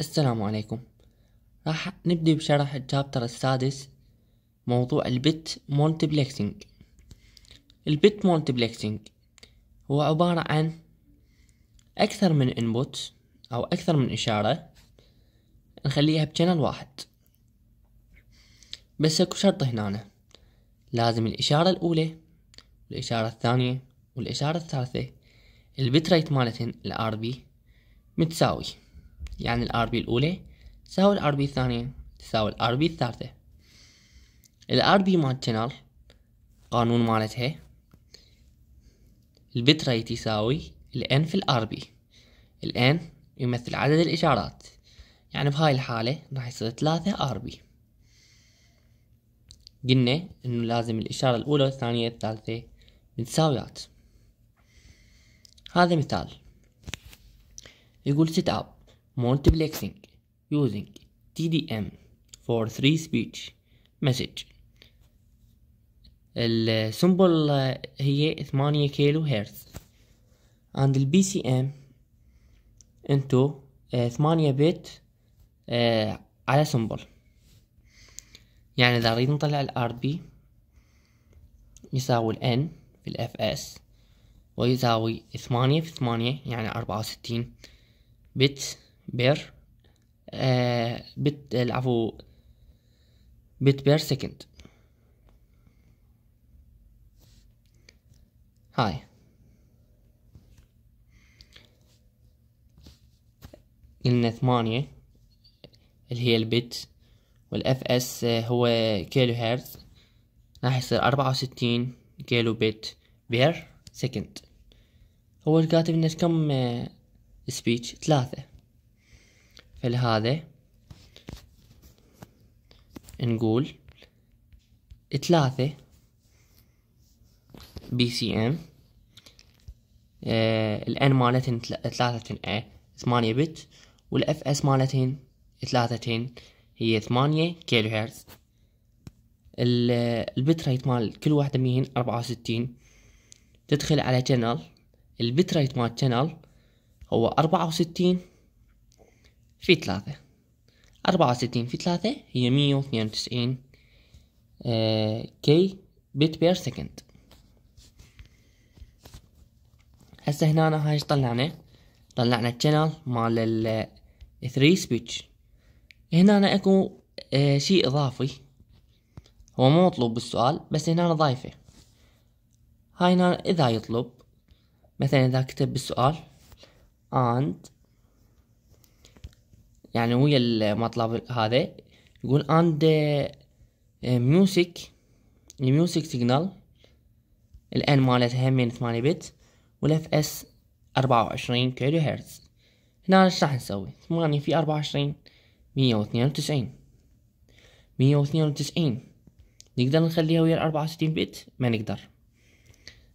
السلام عليكم راح نبدأ بشرح الشابتر السادس موضوع البت مولتبلكسنج البت مولتبلكسنج هو عبارة عن أكثر من انبوت أو أكثر من إشارة نخليها بشانل واحد بس اكو شرط هنا لازم الإشارة الأولى والإشارة الثانية والإشارة الثالثة البت ريت مالتهن الار بي متساوي يعني الار بي الأولى تساوي الار بي الثانية تساوي الار بي الثالثة الار بي مال الشانل قانون مالتها البت ريت يساوي الان في الار بي الان يمثل عدد الإشارات يعني بهاي الحالة راح يصير ثلاثة ار بي قلنا انه لازم الإشارة الأولى والثانية والثالثة متساويات هذا مثال يقول سيت اب multiplexing using TDM for three speech message السمبل هي 8 كيلو هرتز عند البي سي ام انتو 8 بت على سمبل يعني اذا اريد نطلع الار بي يساوي الان في الاف اس ويساوي ثمانية في ثمانية يعني أربعة وستين بت بير آه، بت العفو بت بير سكند هاي قلنا ثمانية اللي هي البت والاف اس هو كيلو هرتز راح يصير أربعة وستين كيلو بت بير سكند هو الكاتب انه كم سبيتش آه، ثلاثة فلهذا نقول ثلاثة بي سي ام الان مالتهن ثلاثة اه ثمانية بت والاف اس مالتهن ثلاثة هي ثمانية كيلو هرتز البت ريت مال كل واحدة ميهن أربعة وستين تدخل على شانل البت ريت مال شانل هو أربعة وستين في ثلاثة أربعة وستين في ثلاثة هي مية واثنين وتسعين آه، كي بت بير سكند هسه هنا هاي طلعنا طلعنا الشانل مال ال 3 سبيتش هنا اكو آه شيء اضافي هو مو مطلوب بالسؤال بس هنا ضايفه هاي هنا اذا يطلب مثلا اذا كتب بالسؤال and يعني ويا المطلب هذا يقول and ميوزك الميوزك سيجنال الان مالتها همين ثمانية بت والاف اس أربعة وعشرين كيلو هرتز هنا ايش راح نسوي ثمانية في أربعة وعشرين مية واثنين وتسعين مية واثنين وتسعين نقدر نخليها ويا الأربعة وستين بت ما نقدر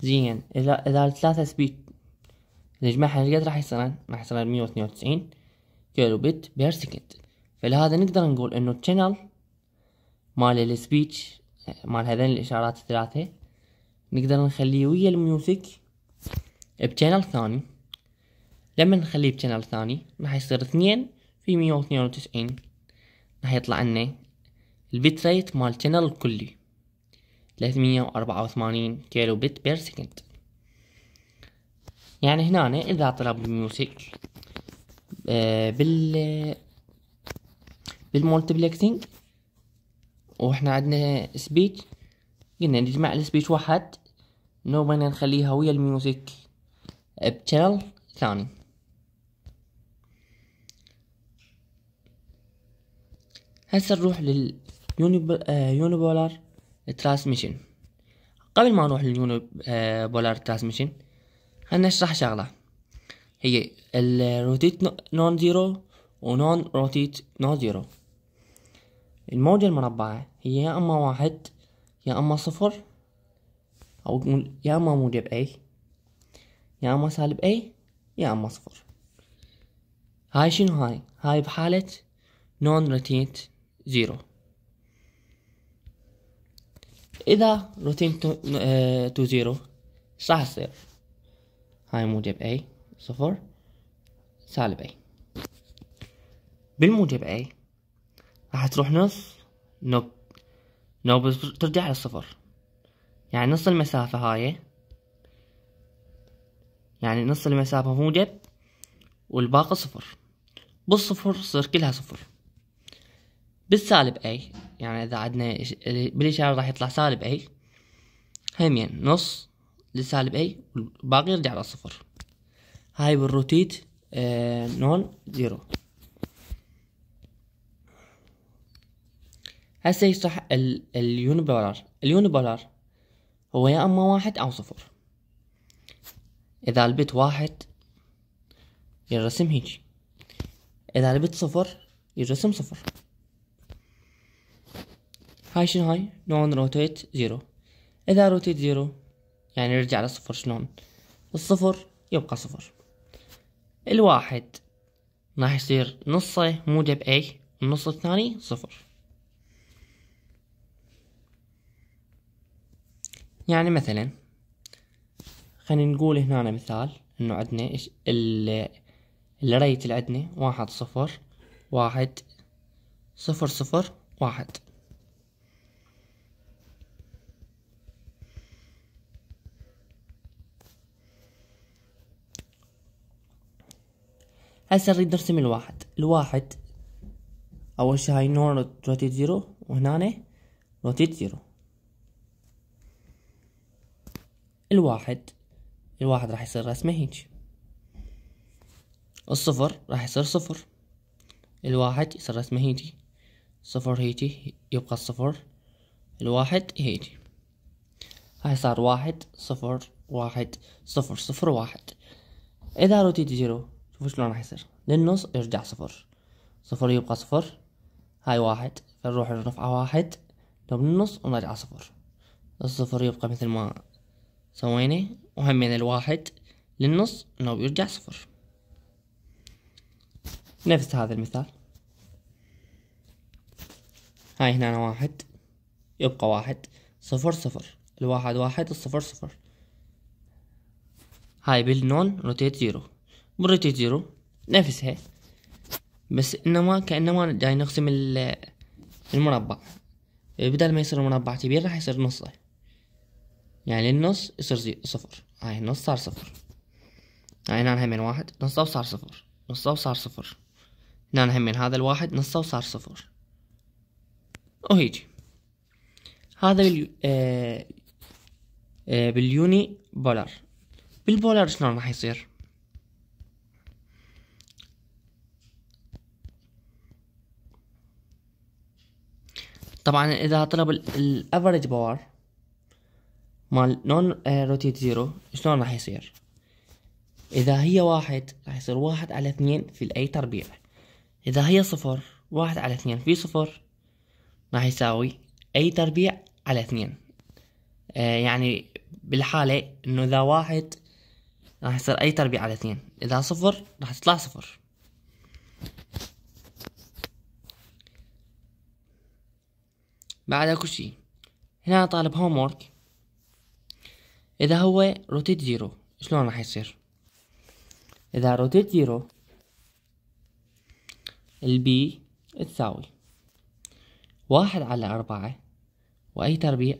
زين إذا إذا الثلاثة سبيت نجمعها ايش قد راح يصيرن راح يصيرن مية واثنين وتسعين كيلو بت بير سكند فلهذا نقدر نقول انه الشانل مال السبيتش مال هذين الاشارات الثلاثة نقدر نخليه ويا الميوزك بشانل ثاني لما نخليه بشانل ثاني راح يصير اثنين في مية واثنين وتسعين راح يطلع لنا البت ريت مال الشانل الكلي ثلاثمية واربعة وثمانين كيلو بت بير سكند يعني هنا إذا طلب الميوزك آه، بال بالمولتبلكسنج واحنا عندنا سبيتش قلنا نجمع السبيتش واحد نو بدنا نخليها ويا الميوزك بشانل ثاني هسه نروح لل آه، يونيبولار ترانسميشن قبل ما نروح لليونيبولار آه، ترانسميشن هنشرح شغله هي الروتيت نون زيرو ونون روتيت نون زيرو الموجة المربعة هي يا اما واحد يا اما صفر او يا اما موجب اي يا اما سالب اي يا اما صفر هاي شنو هاي هاي بحالة نون روتيت زيرو إذا روتين تو, تو زيرو راح تصير هاي موجب اي صفر سالب اي بالموجب اي راح تروح نص نوب نوب ترجع للصفر يعني نص المسافة هاي يعني نص المسافة موجب والباقي صفر بالصفر تصير كلها صفر بالسالب اي يعني اذا عدنا بالاشارة راح يطلع سالب اي همين نص لسالب اي والباقي يرجع للصفر هاي بالروتيت آه، نون زيرو هسه يصح اليونيبولار اليونيبولار هو يا اما واحد او صفر اذا البت واحد يرسم هيجي اذا البت صفر يرسم صفر هاي شنو هاي نون روتيت زيرو اذا روتيت زيرو يعني يرجع لصفر شلون الصفر يبقى صفر الواحد راح يصير نصه موجب A والنص الثاني صفر يعني مثلا خلينا نقول هنا مثال انه عندنا الريت اللي عندنا واحد صفر واحد صفر صفر واحد هسه نريد نرسم الواحد الواحد اول شي هاي نور روتيت زيرو وهنا روتيت زيرو الواحد الواحد راح يصير رسمه هيج الصفر راح يصير صفر الواحد يصير رسمه هيجي صفر هيجي يبقى الصفر الواحد هيجي هاي صار واحد صفر واحد صفر صفر واحد إذا روتيت زيرو شوفوا شلون راح يصير للنص يرجع صفر صفر يبقى صفر هاي واحد فنروح نرفعه واحد لو بالنص ونرجع صفر الصفر يبقى مثل ما سوينا وهمين الواحد للنص انه يرجع صفر نفس هذا المثال هاي هنا واحد يبقى واحد صفر صفر الواحد واحد الصفر صفر هاي بالنون روتيت زيرو مرتين زيرو نفسها بس انما كانما جاي نقسم المربع بدل ما يصير مربع كبير راح يصير نصه يعني النص يصير صفر هاي النص صار صفر هاي هنا نعم همين واحد نصه وصار صفر نصه وصار صفر هنا نعم همين هذا الواحد نصه وصار صفر وهيجي هذا باليو... آه... آه باليوني بولار بالبولار شلون راح يصير طبعا اذا طلب الافرج باور مال نون روتيت زيرو شلون راح يصير اذا هي واحد راح يصير واحد على اثنين في اي تربيع اذا هي صفر واحد على اثنين في صفر راح يساوي اي تربيع على اثنين آه يعني بالحالة انه اذا واحد راح يصير اي تربيع على اثنين اذا صفر راح تطلع صفر بعد اكو شي هنا طالب هومورك اذا هو روتيت زيرو شلون راح يصير اذا روتيت زيرو البي تساوي واحد على أربعة وأي تربيع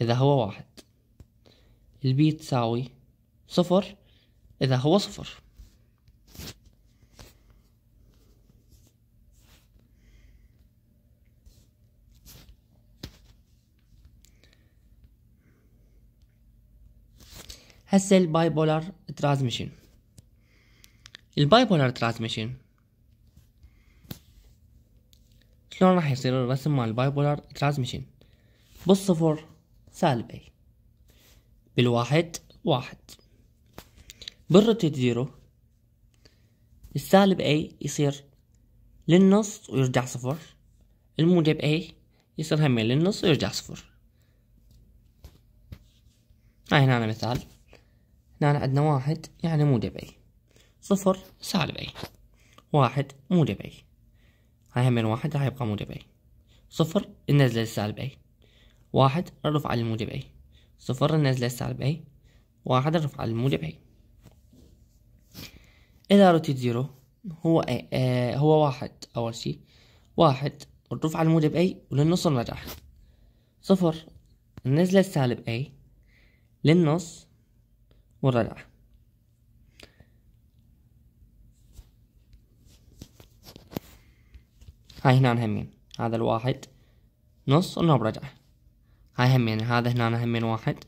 إذا هو واحد البي تساوي صفر إذا هو صفر هسه الباي بولار ترانزميشن الباي بولار ترانزميشن شلون راح يصير الرسم مال الباي بولار ترانزميشن بالصفر سالب اي بالواحد واحد بالروتيت زيرو السالب اي يصير للنص ويرجع صفر الموجب اي يصير همين للنص ويرجع صفر هاي هنا مثال هنا عندنا واحد يعني موجب اي صفر سالب اي واحد موجب اي هاي همين واحد راح يبقى موجب اي صفر النزلة السالب اي واحد الرفعة للموجب اي صفر النزلة السالب اي واحد الرفعة للموجب اي إذا روتيت زيرو هو أي آه،, آه هو واحد أول شي واحد الرفعة للموجب أي وللنص النجاح صفر النزلة السالب أي للنص والردع هاي هنا همين هذا الواحد نص ونوب رجع هاي همين هذا هنا همين واحد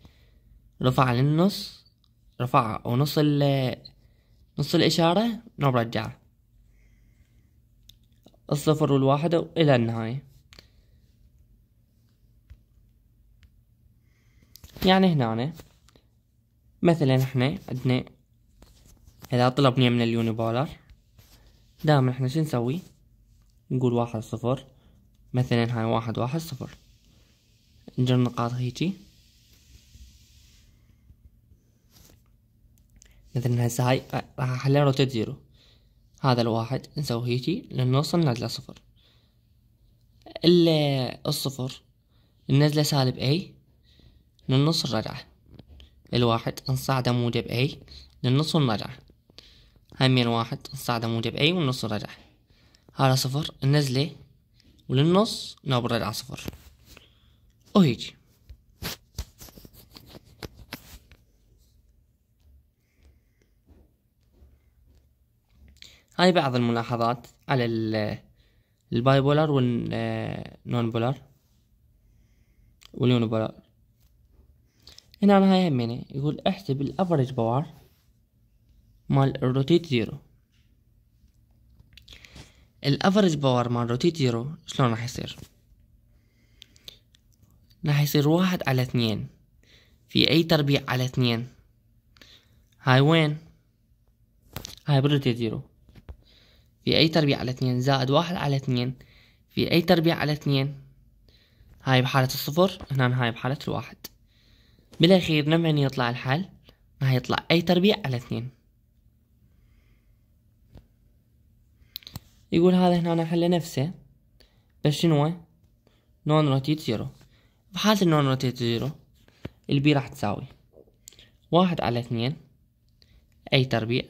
رفع للنص رفع ونص ال نص الإشارة نوب رجع الصفر والواحد إلى النهاية يعني هنا مثلا احنا عندنا اذا طلبنا من اليونيبولر دائما احنا شو نسوي نقول واحد صفر مثلا هاي واحد واحد صفر نجر نقاط هيجي مثلا هسه هاي راح احلها روتيت زيرو هذا الواحد نسوي هيجي لان نوصل نزلة صفر الا الصفر النزلة سالب اي للنص الرجعة الواحد انصاعدا موجب أي للنص ونرجع همين واحد انصاعدا موجب أي والنص ورجع هذا صفر النزلة وللنص نوب الرجعة صفر وهيجي هاي بعض الملاحظات على البايبولر والنون آه، واليون بولر هنا أنا يهمني يقول احسب الأفرج باور مال الروتيت زيرو الأفرج باور مال الروتيت زيرو شلون راح يصير راح يصير واحد على اثنين في أي تربيع على اثنين هاي وين هاي بالروتيت زيرو في أي تربيع على اثنين زائد واحد على اثنين في أي تربيع على اثنين هاي بحالة الصفر هنا هاي بحالة الواحد بالاخير نمعن يطلع الحل ما هيطلع اي تربيع على اثنين يقول هذا هنا حل نفسه بس شنو نون روتيت زيرو بحالة النون روتيت زيرو البي راح تساوي واحد على اثنين اي تربيع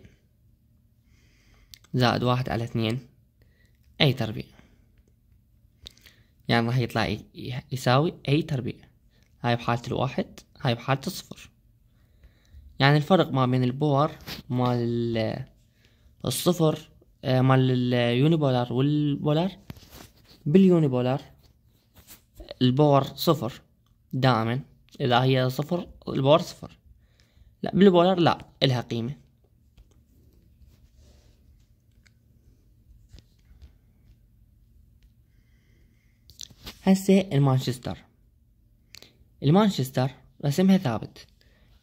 زائد واحد على اثنين اي تربيع يعني راح يطلع يساوي اي تربيع هاي بحالة الواحد هاي بحالة الصفر يعني الفرق ما بين البور مال الصفر آه، مال اليونيبولار والبولار باليونيبولار البور صفر دائما اذا هي صفر البور صفر لا بالبولار لا الها قيمه هسه المانشستر المانشستر رسمها ثابت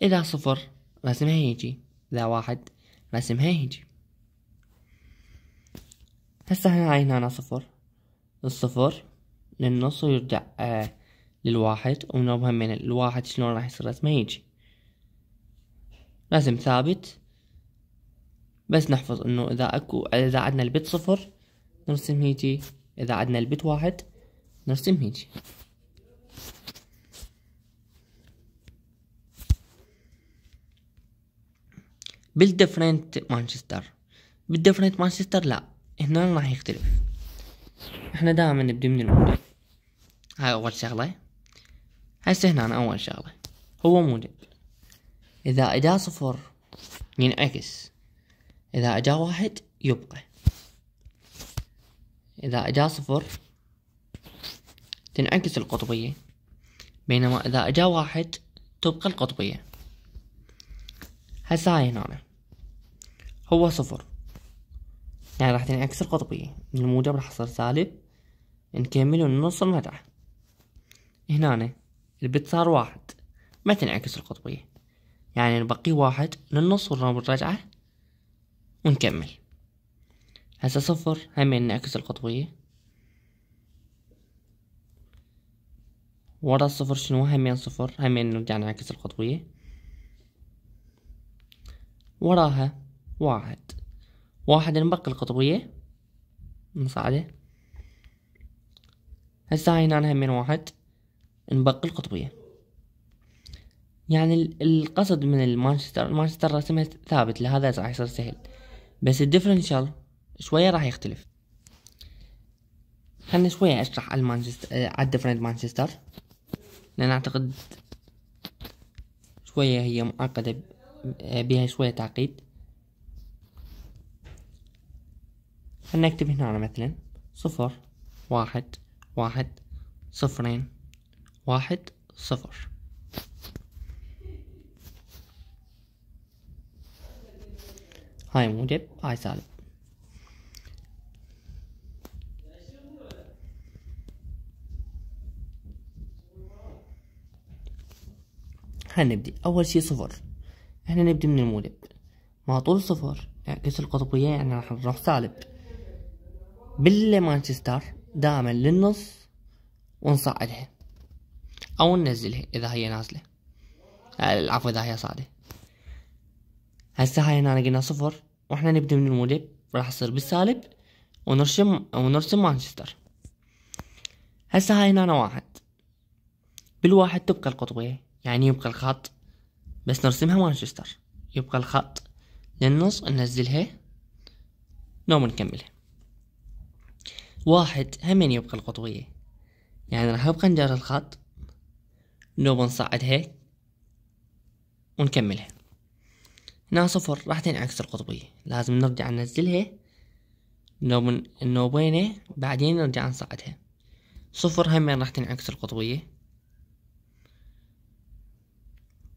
إذا صفر رسمها يجي إذا واحد رسمها يجي هسه احنا هاي هنا صفر الصفر للنص ويرجع آه للواحد ومن همين الواحد شلون راح يصير رسمه يجي رسم ثابت بس نحفظ انه اذا اكو اذا عدنا البت صفر نرسم هيجي اذا عدنا البت واحد نرسم هيجي بالدفرنت مانشستر بالدفرنت مانشستر لا هنا راح يختلف احنا دائما نبدي من الموديل هاي اول شغله هسه هنا اول شغله هو موديل اذا اجا صفر ينعكس اذا اجا واحد يبقى اذا اجا صفر تنعكس القطبيه بينما اذا اجا واحد تبقى القطبيه هاي هنا هو صفر يعني راح تنعكس القطبية الموجب راح يصير سالب نكمل النص ما هنا البت صار واحد ما تنعكس القطبية يعني نبقي واحد للنص ونرجع الرجعة ونكمل هسه صفر هم نعكس القطبية ورا الصفر شنو همين صفر همين نرجع نعكس القطبية وراها واحد واحد نبقي القطبية نصعده هسا هاي هنا همين واحد نبقي القطبية يعني القصد من المانشستر المانشستر رسمها ثابت لهذا راح يصير سهل بس الديفرنشال شوية راح يختلف خلني شوية اشرح على المانشستر آه، على الديفرنت مانشستر لان اعتقد شوية هي معقدة بها شوية تعقيد خلنا نكتب هنا مثلا صفر واحد واحد صفرين واحد صفر هاي موجب هاي سالب هنبدي أول شي صفر احنا نبدأ من المولد مع طول صفر نعكس القطبية يعني راح نروح سالب مانشستر دائما للنص ونصعدها أو ننزلها إذا هي نازلة العفو إذا هي صاعدة هسه هاي هنا قلنا صفر واحنا نبدأ من المولد راح يصير بالسالب ونرسم ونرسم مانشستر هسه هاي هنا واحد بالواحد تبقى القطبية يعني يبقى الخط بس نرسمها مانشستر يبقى الخط للنص ننزلها نوم نكملها واحد همين يبقى القطوية يعني راح يبقى نجر الخط نوب نصعدها ونكملها هنا صفر راح تنعكس القطبية لازم نرجع ننزلها نوب النوبينة وبعدين نرجع نصعدها صفر همين راح تنعكس القطبية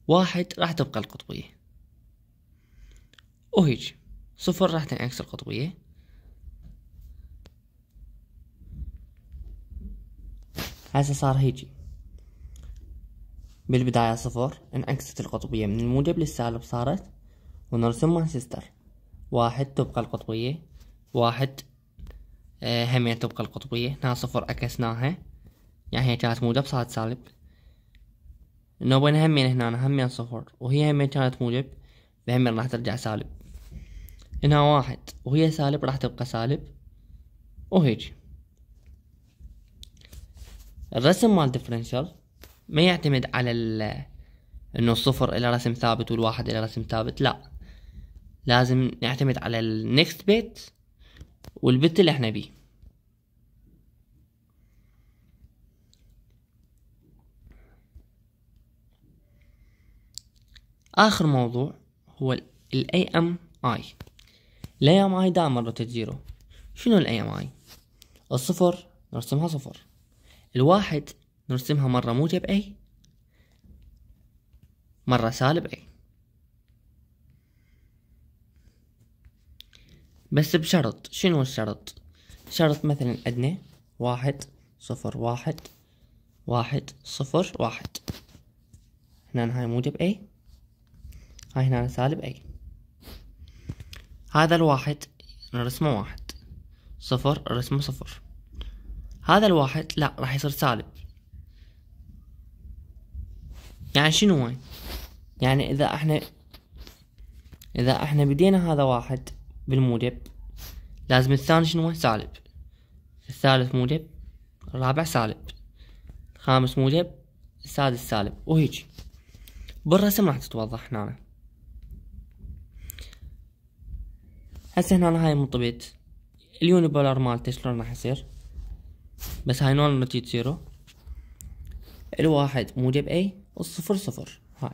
واحد راح تبقى القطبية وهيج صفر راح تنعكس القطبية هسه صار هيجي بالبداية صفر انعكست القطبية من الموجب للسالب صارت ونرسمها سيستر واحد تبقى القطبية واحد آه، همين تبقى القطبية هنا صفر عكسناها يعني هي كانت موجب صارت سالب انه بين همين هنا همين صفر وهي همين كانت موجب فهمين راح ترجع سالب هنا واحد وهي سالب راح تبقى سالب وهيج الرسم مال ديفرنشال ما يعتمد على انه الصفر الى رسم ثابت والواحد الى رسم ثابت لا لازم نعتمد على النكست بيت والبت اللي احنا بيه آخر موضوع هو اي AMI ام AMI دائما عمل زيرو شنو ام AMI الصفر نرسمها صفر الواحد نرسمها مرة موجب A مرة سالب A بس بشرط شنو الشرط شرط مثلا أدنى واحد صفر واحد واحد صفر واحد هنا هاي موجب A هاي هنا سالب اي هذا الواحد رسمه واحد صفر رسمه صفر هذا الواحد لا راح يصير سالب يعني شنو وين يعني اذا احنا اذا احنا بدينا هذا واحد بالموجب لازم الثاني شنو سالب الثالث موجب الرابع سالب الخامس موجب السادس سالب وهيجي بالرسم راح تتوضح هنا هسه هنا أنا هاي منطبت اليونيبولر مالته شلون راح يصير بس هاي نون نتيجة زيرو الواحد موجب اي والصفر صفر هاي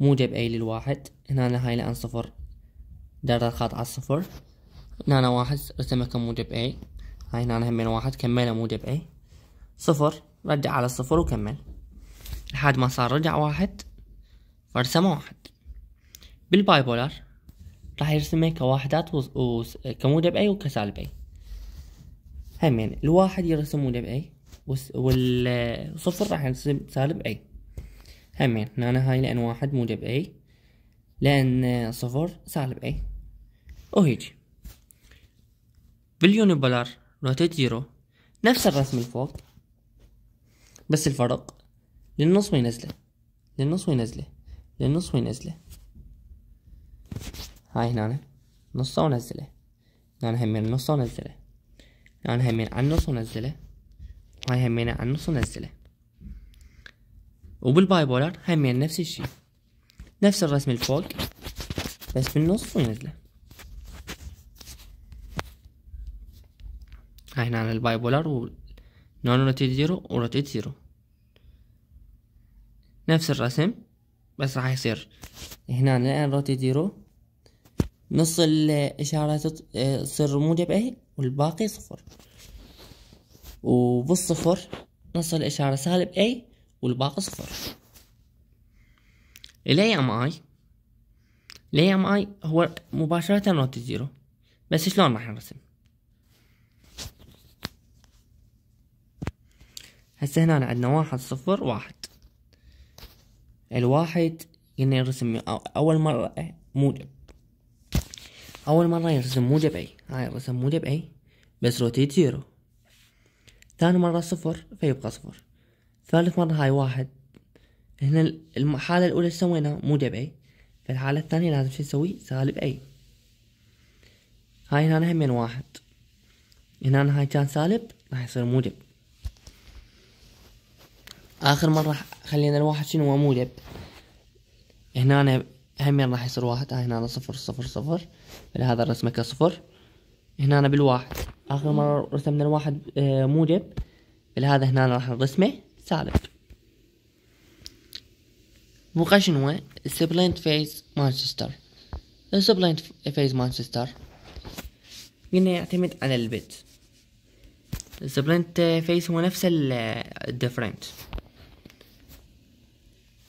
موجب اي للواحد هنا هاي لان صفر دار الخط على الصفر هنا واحد رسمه موجب اي هاي هنا همين واحد كمله موجب اي صفر رجع على الصفر وكمل لحد ما صار رجع واحد فرسمه واحد بالبايبولر راح يرسمها كواحدات وكموجب اي وكسالب اي همين يعني الواحد يرسم موجب اي والصفر راح يرسم سالب اي همين يعني هنا هاي لان واحد موجب اي لان صفر سالب اي وهيجي باليونيبولار روتيت زيرو نفس الرسم الفوق بس الفرق للنص وينزله للنص وينزله للنص وينزله هاي هنا نصه ونزله يعني همين نصه ونزله يعني همين عن النص ونزله هاي همين عن النص ونزله وبالباي بولر همين نفس الشي نفس الرسم الفوق بس بالنص ونزله هاي هنا الباي بولر ونون روتيت زيرو وروتيت زيرو نفس الرسم بس راح يصير هنا لان روتيت زيرو نص الإشارة تصير موجب أهي والباقي صفر وبالصفر نص الإشارة سالب أي والباقي صفر الاي ام اي الاي ام اي هو مباشرة نوت زيرو بس شلون راح نرسم هسه هنا عندنا واحد صفر واحد الواحد قلنا يعني نرسم أول مرة موجب أول مرة يرسم مو جبعي هاي الرسم مو جبعي بس روتيت زيرو ثاني مرة صفر فيبقى صفر ثالث مرة هاي واحد هنا الحالة الأولى سوينا مو جبعي فالحالة الثانية لازم شو نسوي سالب أي هاي هنا همين واحد هنا هاي كان سالب راح يصير موجب آخر مرة خلينا الواحد شنو هو موجب هنا همين راح يصير واحد هاي آه، هنا صفر صفر صفر فلهذا الرسمة كصفر هنا أنا بالواحد آخر مرة رسمنا الواحد آه، موجب فلهذا هنا راح نرسمه سالب بقى شنو سبلينت فيز مانشستر سبلينت فيز مانشستر قلنا يعتمد على البيت سبلينت فيز هو نفس الديفرنت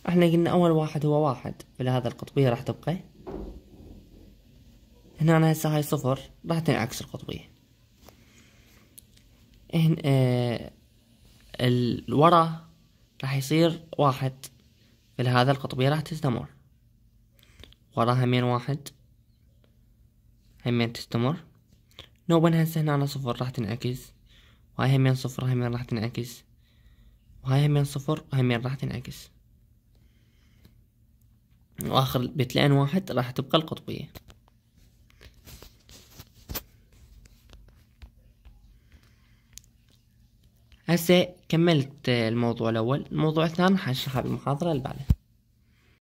احنا قلنا اول واحد هو واحد فلهذا القطبية راح تبقى هنا أنا هسه هاي صفر راح تنعكس القطبية هنا آه الورا راح يصير واحد فلهذا القطبية راح تستمر ورا همين واحد همين تستمر نوبا هسه هنا أنا صفر راح تنعكس وهاي همين صفر همين راح تنعكس وهاي همين صفر همين راح تنعكس واخر بتلين واحد راح تبقى القطبية هسه كملت الموضوع الاول الموضوع الثاني راح اشرحه بالمحاضرة اللي بعدها